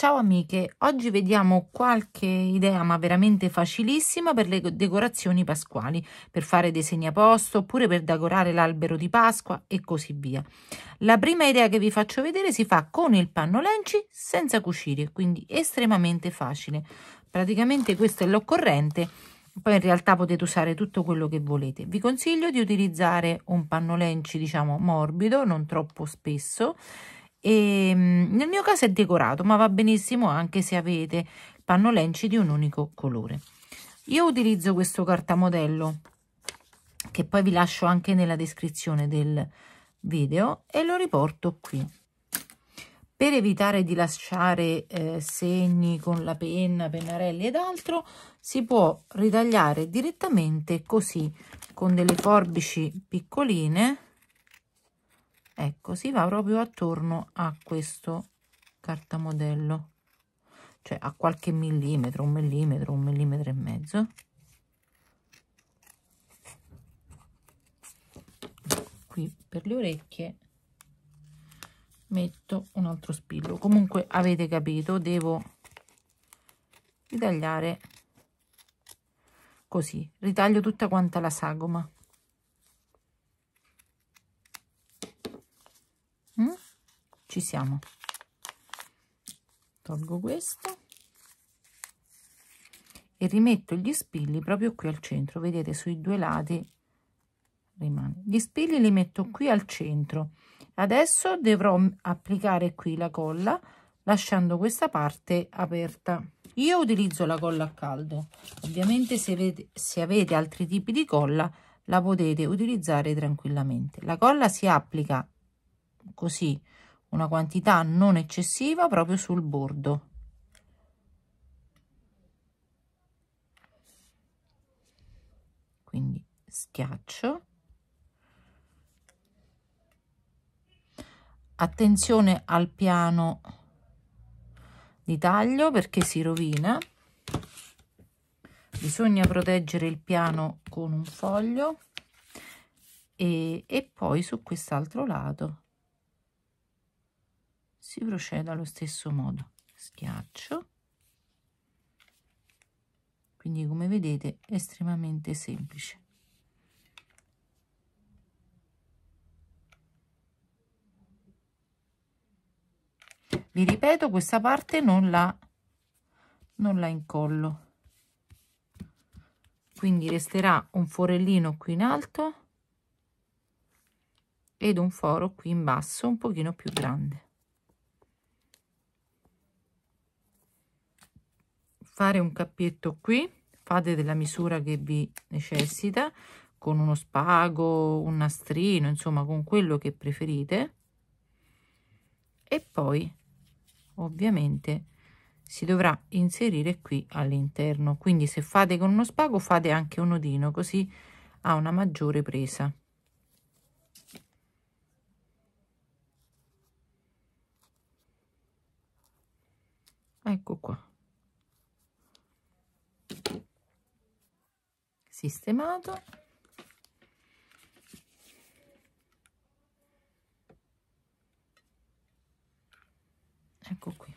Ciao amiche, oggi vediamo qualche idea ma veramente facilissima per le decorazioni pasquali, per fare dei segni a posto oppure per decorare l'albero di Pasqua e così via. La prima idea che vi faccio vedere si fa con il panno lenci senza cucire, quindi estremamente facile. Praticamente questo è l'occorrente, poi in realtà potete usare tutto quello che volete. Vi consiglio di utilizzare un panno lenci diciamo morbido, non troppo spesso, e, ehm, nel mio caso è decorato, ma va benissimo anche se avete pannolenci di un unico colore. Io utilizzo questo cartamodello che poi vi lascio anche nella descrizione del video e lo riporto qui. Per evitare di lasciare eh, segni con la penna, pennarelli ed altro, si può ritagliare direttamente così con delle forbici piccoline ecco si va proprio attorno a questo cartamodello cioè a qualche millimetro un millimetro un millimetro e mezzo qui per le orecchie metto un altro spillo comunque avete capito devo ritagliare così ritaglio tutta quanta la sagoma ci siamo tolgo questo e rimetto gli spilli proprio qui al centro vedete sui due lati rimane gli spilli li metto qui al centro adesso dovrò applicare qui la colla lasciando questa parte aperta io utilizzo la colla a caldo ovviamente se avete, se avete altri tipi di colla la potete utilizzare tranquillamente la colla si applica così una quantità non eccessiva proprio sul bordo quindi schiaccio attenzione al piano di taglio perché si rovina bisogna proteggere il piano con un foglio e, e poi su quest'altro lato si procede allo stesso modo schiaccio quindi come vedete è estremamente semplice vi ripeto questa parte non la non la incollo quindi resterà un forellino qui in alto ed un foro qui in basso un pochino più grande fare un cappietto qui fate della misura che vi necessita con uno spago un nastrino insomma con quello che preferite e poi ovviamente si dovrà inserire qui all'interno quindi se fate con uno spago fate anche un nodino così ha una maggiore presa ecco qua sistemato ecco qui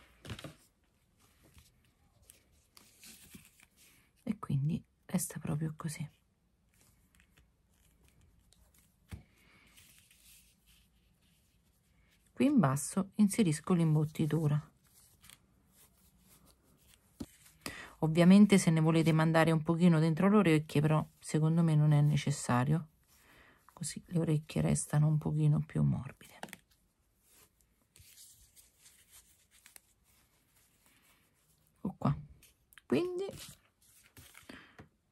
e quindi resta proprio così qui in basso inserisco l'imbottitura ovviamente se ne volete mandare un pochino dentro le orecchie però secondo me non è necessario così le orecchie restano un pochino più morbide ecco qua quindi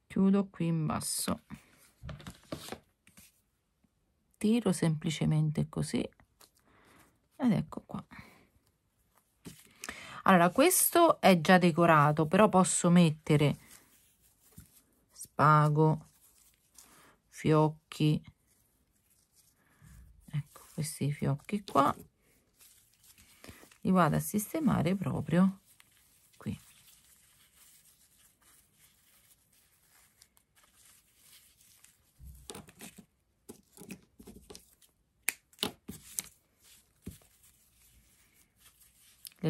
chiudo qui in basso tiro semplicemente così ed ecco allora questo è già decorato però posso mettere spago fiocchi ecco questi fiocchi qua li vado a sistemare proprio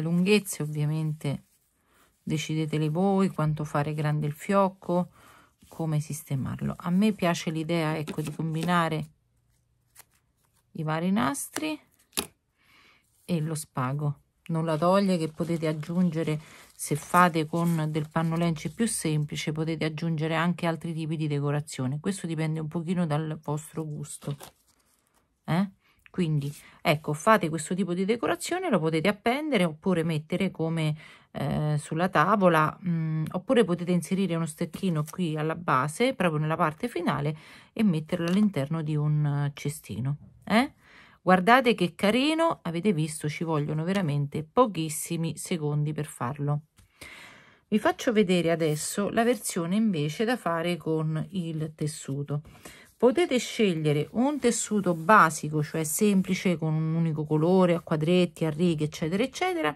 le lunghezze ovviamente decidetele voi quanto fare grande il fiocco come sistemarlo a me piace l'idea ecco di combinare i vari nastri e lo spago non la toglie che potete aggiungere se fate con del pannolence più semplice potete aggiungere anche altri tipi di decorazione questo dipende un pochino dal vostro gusto eh? quindi ecco fate questo tipo di decorazione lo potete appendere oppure mettere come eh, sulla tavola mh, mm, oppure potete inserire uno stecchino qui alla base proprio nella parte finale e metterlo all'interno di un eh, cestino eh? guardate che carino avete visto ci vogliono veramente pochissimi secondi per farlo vi faccio vedere adesso la versione invece da fare con il tessuto potete scegliere un tessuto basico cioè semplice con un unico colore a quadretti a righe eccetera eccetera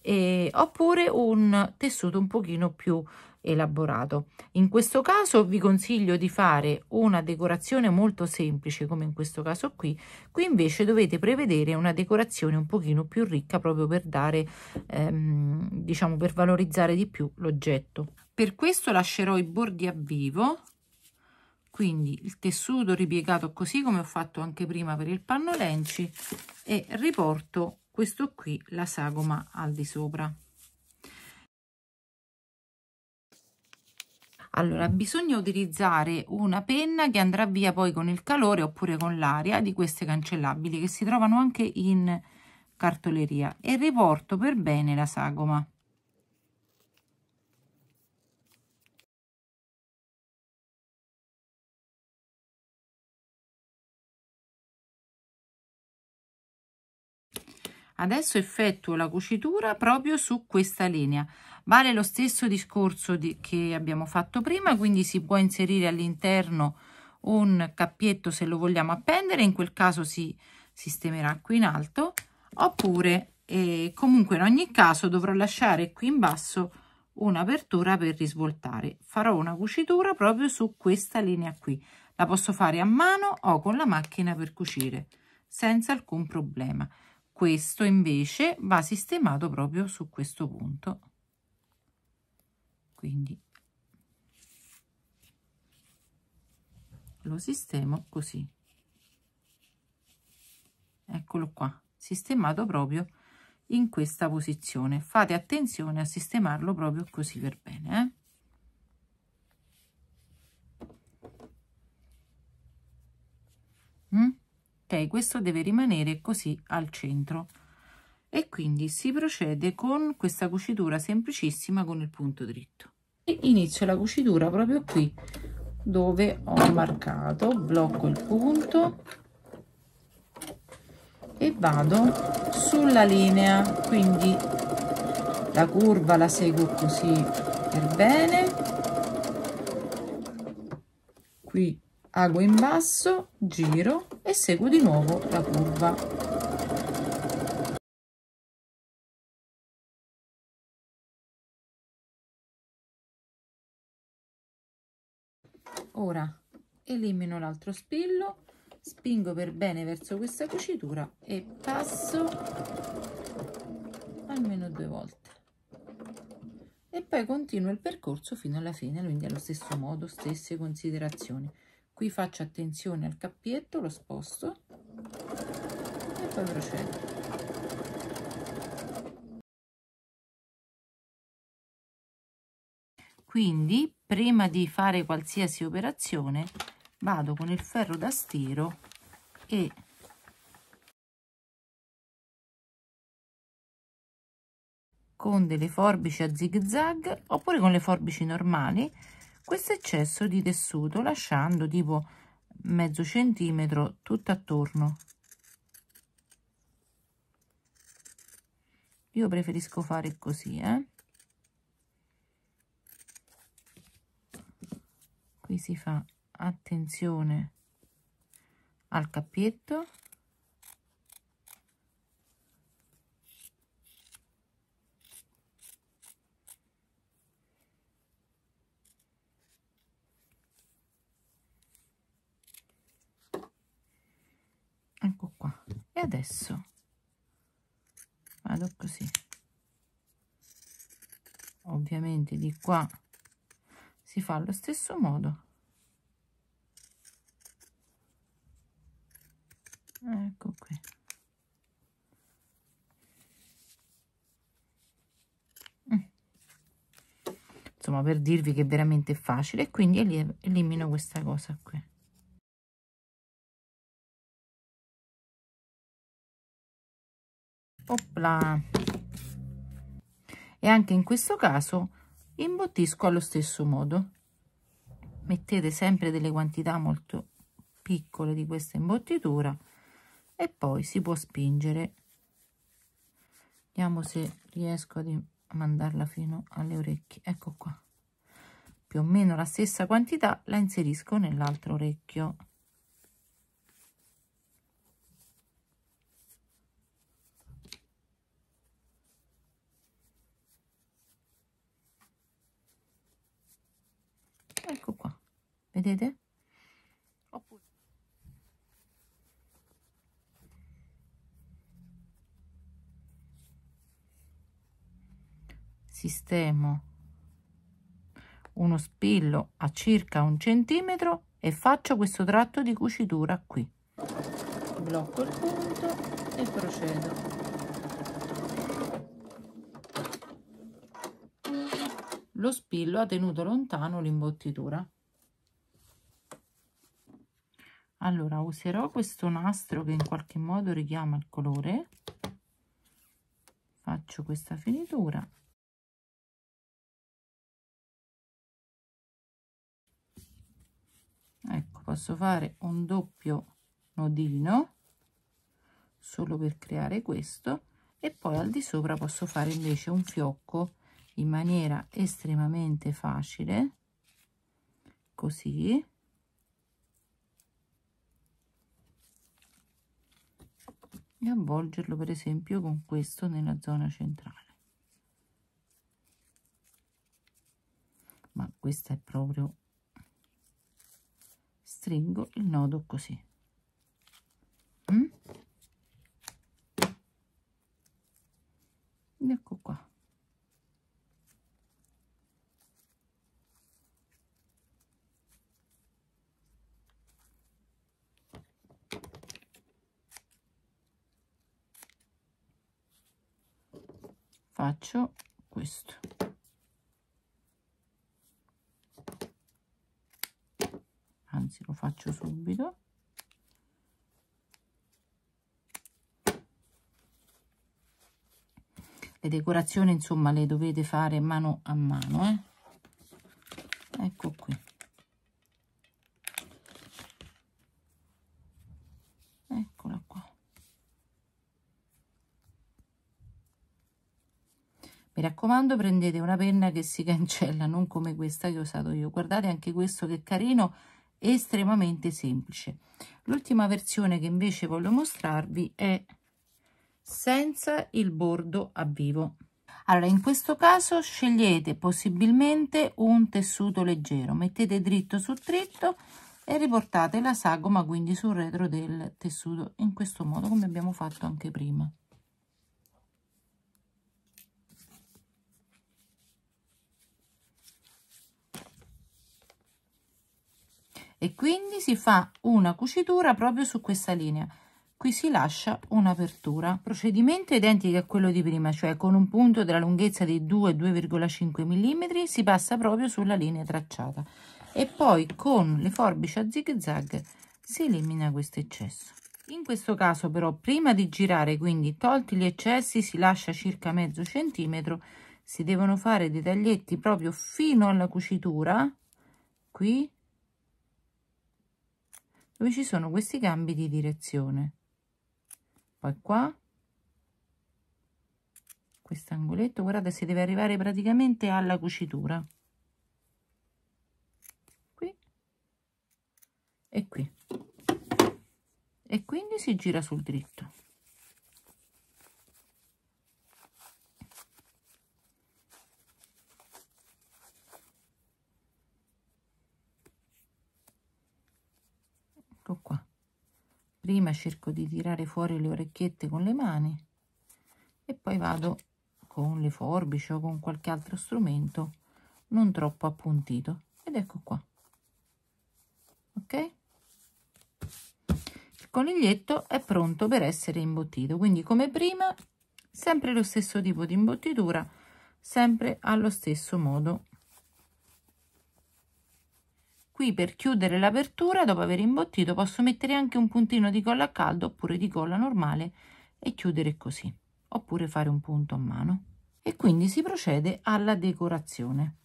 eh, oppure un tessuto un pochino più elaborato in questo caso vi consiglio di fare una decorazione molto semplice come in questo caso qui qui invece dovete prevedere una decorazione un pochino più ricca proprio per dare ehm, diciamo per valorizzare di più l'oggetto per questo lascerò i bordi a vivo quindi il tessuto ripiegato così come ho fatto anche prima per il panno lenci e riporto questo qui la sagoma al di sopra allora bisogna utilizzare una penna che andrà via poi con il calore oppure con l'aria di queste cancellabili che si trovano anche in cartoleria e riporto per bene la sagoma adesso effettuo la cucitura proprio su questa linea vale lo stesso discorso di, che abbiamo fatto prima quindi si può inserire all'interno un cappietto se lo vogliamo appendere in quel caso si sistemerà qui in alto oppure eh, comunque in ogni caso dovrò lasciare qui in basso un'apertura per risvoltare farò una cucitura proprio su questa linea qui la posso fare a mano o con la macchina per cucire senza alcun problema questo invece va sistemato proprio su questo punto quindi lo sistemo così eccolo qua sistemato proprio in questa posizione fate attenzione a sistemarlo proprio così per bene eh? questo deve rimanere così al centro e quindi si procede con questa cucitura semplicissima con il punto dritto e inizio la cucitura proprio qui dove ho marcato blocco il punto e vado sulla linea quindi la curva la seguo così per bene qui ago in basso giro e seguo di nuovo la curva ora elimino l'altro spillo spingo per bene verso questa cucitura e passo almeno due volte e poi continuo il percorso fino alla fine quindi allo stesso modo stesse considerazioni qui faccio attenzione al cappietto lo sposto e poi procedo quindi prima di fare qualsiasi operazione vado con il ferro da stiro e con delle forbici a zig zag oppure con le forbici normali questo eccesso di tessuto lasciando tipo mezzo centimetro tutto attorno io preferisco fare così eh? qui si fa attenzione al cappietto adesso vado così ovviamente di qua si fa allo stesso modo ecco qui mm. insomma per dirvi che è veramente facile quindi elimino questa cosa qui opla e anche in questo caso imbottisco allo stesso modo mettete sempre delle quantità molto piccole di questa imbottitura e poi si può spingere vediamo se riesco a mandarla fino alle orecchie ecco qua più o meno la stessa quantità la inserisco nell'altro orecchio vedete? Sistemo uno spillo a circa un centimetro e faccio questo tratto di cucitura qui. Blocco il punto e procedo. Lo spillo ha tenuto lontano l'imbottitura. allora userò questo nastro che in qualche modo richiama il colore faccio questa finitura ecco posso fare un doppio nodino solo per creare questo e poi al di sopra posso fare invece un fiocco in maniera estremamente facile così e avvolgerlo per esempio con questo nella zona centrale ma questa è proprio stringo il nodo così faccio questo anzi lo faccio subito le decorazioni insomma le dovete fare mano a mano eh? raccomando prendete una penna che si cancella non come questa che ho usato io guardate anche questo che carino estremamente semplice l'ultima versione che invece voglio mostrarvi è senza il bordo a vivo allora in questo caso scegliete possibilmente un tessuto leggero mettete dritto su dritto e riportate la sagoma quindi sul retro del tessuto in questo modo come abbiamo fatto anche prima e quindi si fa una cucitura proprio su questa linea qui si lascia un'apertura procedimento identico a quello di prima cioè con un punto della lunghezza di 2 2,5 mm si passa proprio sulla linea tracciata e poi con le forbici a zig zag si elimina questo eccesso in questo caso però prima di girare quindi tolti gli eccessi si lascia circa mezzo centimetro si devono fare dei taglietti proprio fino alla cucitura qui dove ci sono questi cambi di direzione poi qua quest'angoletto guardate si deve arrivare praticamente alla cucitura qui e qui e quindi si gira sul dritto prima cerco di tirare fuori le orecchiette con le mani e poi vado con le forbici o con qualche altro strumento non troppo appuntito ed ecco qua ok il coniglietto è pronto per essere imbottito quindi come prima sempre lo stesso tipo di imbottitura sempre allo stesso modo Qui per chiudere l'apertura, dopo aver imbottito, posso mettere anche un puntino di colla a caldo oppure di colla normale e chiudere così, oppure fare un punto a mano. E quindi si procede alla decorazione.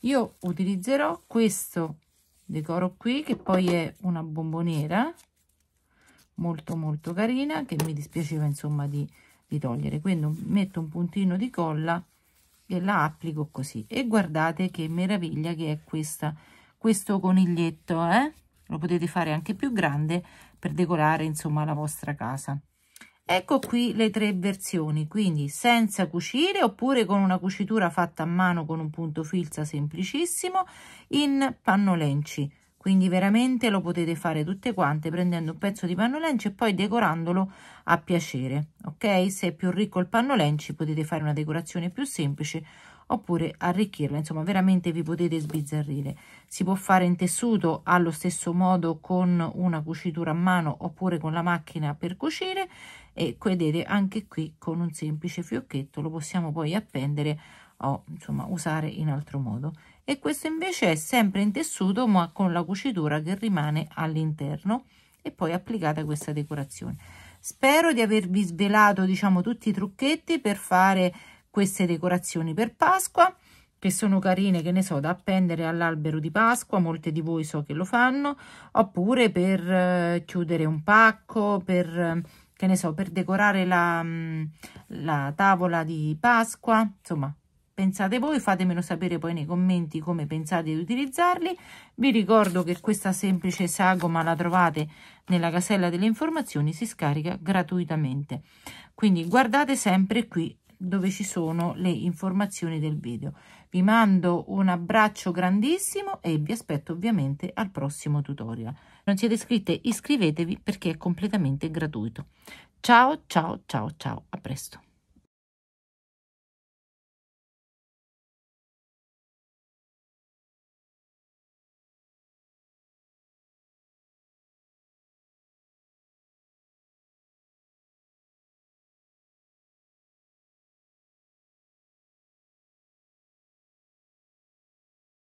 Io utilizzerò questo decoro qui, che poi è una bomboniera molto molto carina, che mi dispiaceva insomma di, di togliere. Quindi metto un puntino di colla e la applico così. E guardate che meraviglia che è questa questo coniglietto eh? lo potete fare anche più grande per decorare insomma la vostra casa ecco qui le tre versioni quindi senza cucire oppure con una cucitura fatta a mano con un punto filza semplicissimo in panno lenci quindi veramente lo potete fare tutte quante prendendo un pezzo di panno lenci e poi decorandolo a piacere ok se è più ricco il panno lenci potete fare una decorazione più semplice oppure arricchirla insomma veramente vi potete sbizzarrire si può fare in tessuto allo stesso modo con una cucitura a mano oppure con la macchina per cucire e vedete anche qui con un semplice fiocchetto lo possiamo poi appendere o insomma usare in altro modo e questo invece è sempre in tessuto ma con la cucitura che rimane all'interno e poi applicata questa decorazione spero di avervi svelato diciamo tutti i trucchetti per fare queste decorazioni per Pasqua che sono carine, che ne so, da appendere all'albero di Pasqua, molte di voi so che lo fanno, oppure per eh, chiudere un pacco, per, che ne so, per decorare la, mm, la tavola di Pasqua, insomma, pensate voi, fatemelo sapere poi nei commenti come pensate di utilizzarli. Vi ricordo che questa semplice sagoma la trovate nella casella delle informazioni, si scarica gratuitamente. Quindi guardate sempre qui dove ci sono le informazioni del video. Vi mando un abbraccio grandissimo e vi aspetto ovviamente al prossimo tutorial. Se non siete iscritte iscrivetevi perché è completamente gratuito. Ciao ciao ciao ciao, a presto.